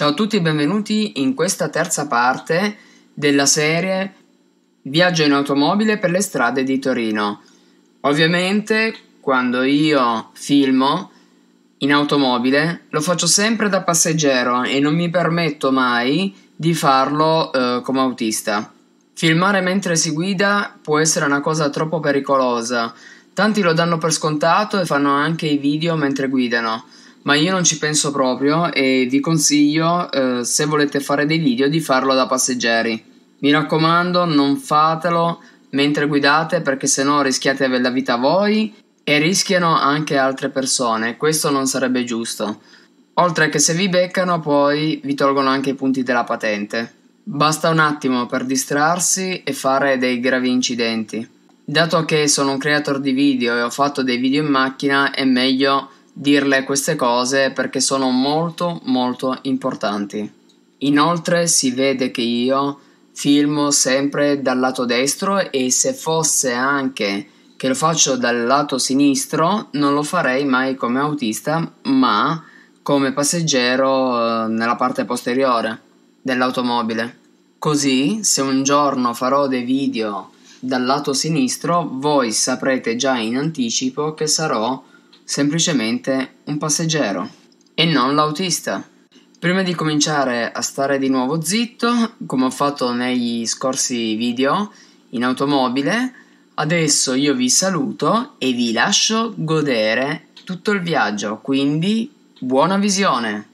Ciao a tutti e benvenuti in questa terza parte della serie Viaggio in automobile per le strade di Torino. Ovviamente quando io filmo in automobile lo faccio sempre da passeggero e non mi permetto mai di farlo eh, come autista. Filmare mentre si guida può essere una cosa troppo pericolosa. Tanti lo danno per scontato e fanno anche i video mentre guidano ma io non ci penso proprio e vi consiglio, eh, se volete fare dei video, di farlo da passeggeri. Mi raccomando, non fatelo mentre guidate perché sennò rischiate la vita voi e rischiano anche altre persone, questo non sarebbe giusto. Oltre che se vi beccano poi vi tolgono anche i punti della patente. Basta un attimo per distrarsi e fare dei gravi incidenti. Dato che sono un creator di video e ho fatto dei video in macchina, è meglio dirle queste cose perché sono molto molto importanti. Inoltre si vede che io filmo sempre dal lato destro e se fosse anche che lo faccio dal lato sinistro non lo farei mai come autista ma come passeggero eh, nella parte posteriore dell'automobile. Così se un giorno farò dei video dal lato sinistro voi saprete già in anticipo che sarò semplicemente un passeggero e non l'autista. Prima di cominciare a stare di nuovo zitto, come ho fatto negli scorsi video in automobile, adesso io vi saluto e vi lascio godere tutto il viaggio, quindi buona visione!